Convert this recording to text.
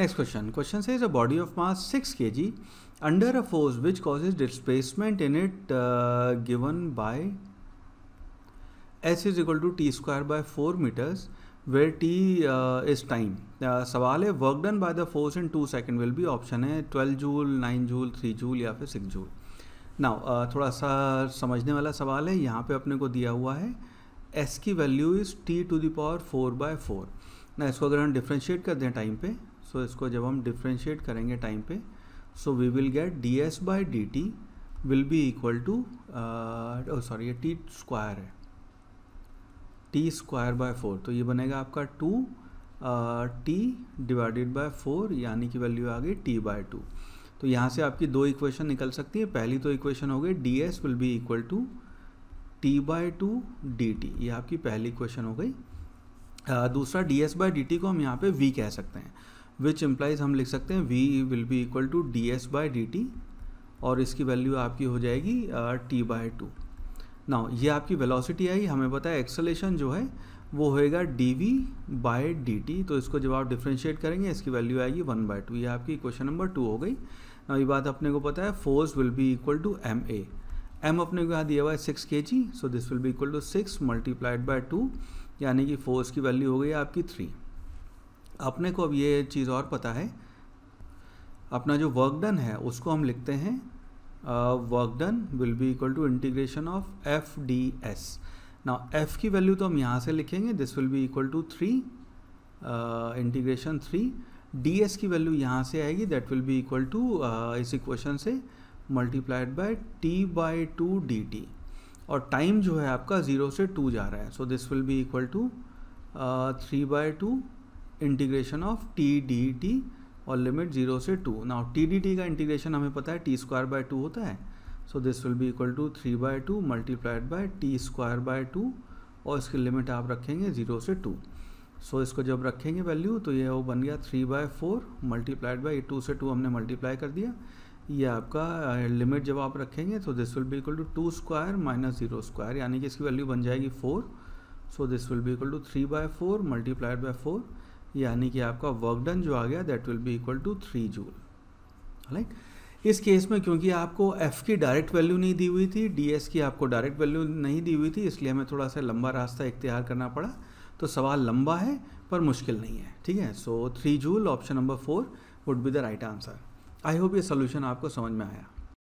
next question question says is a body of mass six K G under a force which causes displacement in it given by S is equal to T square by four metres where T is time सवाल है work done by the force in two second will भी option है twelve joule nine joule three joule या फिर six joule now थोड़ा सा समझने वाला सवाल है यहाँ पे अपने को दिया हुआ है एस की value is T to the power four by four ना इसको अगर हम डिफ्रेंशिएट कर दें टाइम पे सो so, इसको जब हम डिफ्रेंशिएट करेंगे टाइम पे so we will get D S by D T will be equal to sorry ये टी स्क्वायर है टी स्क्वायर बाय फोर तो ये बनेगा आपका two T divided by four यानी कि वैल्यू आ गई टी बाय टू तो यहाँ से आपकी दो इक्वेशन निकल सकती है पहली तो इक्वेशन हो गई D S will be equal to T by two D T ये आपकी पहली इक्वेशन हो गई uh, दूसरा D S by D T को हम यहाँ पे वी कह सकते हैं विच इम्प्लाइज हम लिख सकते हैं V will be equal to D S by D T और इसकी वैल्यू आपकी हो जाएगी टी बाय टू ना ये आपकी वेलोसिटी आई हमें पता है एक्सलेशन जो है वो होएगा D V by D T तो इसको जब आप डिफ्रेंशिएट करेंगे इसकी वैल्यू आएगी वन बाय टू ये आपकी क्वेश्चन नंबर टू हो गई ना ये बात अपने को पता है force will be equal to M A M अपने को यहाँ दिया हुआ है six K G so this will be equal to six multiplied by two यानी कि फोर्स की वैल्यू हो गई आपकी थ्री अपने को अब ये चीज़ और पता है अपना जो वर्क डन है उसको हम लिखते हैं work done will be equal to integration of F D S ना एफ की वैल्यू तो हम यहाँ से लिखेंगे this will be equal to three integration three D S की वैल्यू यहाँ से आएगी that will be equal to इस इक्वेशन से multiplied by T by two D T और टाइम जो है आपका ज़ीरो से टू जा रहा है so this will be equal to three by two integration of T D T और लिमिट जीरो से two now T D T का इंटीग्रेशन हमें पता है टी स्क्वायर बाय टू होता है so this will be equal to three by two multiplied by T square by two और इसकी लिमिट आप रखेंगे जीरो से टू सो so, इसको जब रखेंगे वैल्यू तो ये वो बन गया three by four multiplied by two से टू हमने मल्टीप्लाई कर दिया ये आपका लिमिट जब आप रखेंगे तो this will be equal to two square minus zero square यानी कि इसकी वैल्यू बन जाएगी four so this will be equal to three by four multiplied by four यानी कि आपका वर्क डन जो आ गया that will be equal to three joule right इस केस में क्योंकि आपको एफ़ की डायरेक्ट वैल्यू नहीं दी हुई थी डीएस की आपको डायरेक्ट वैल्यू नहीं दी हुई थी इसलिए हमें थोड़ा सा लंबा रास्ता इख्तियार करना पड़ा तो सवाल लंबा है पर मुश्किल नहीं है ठीक है so three joule option number four would be the right answer I hope ये सोल्यूशन आपको समझ में आया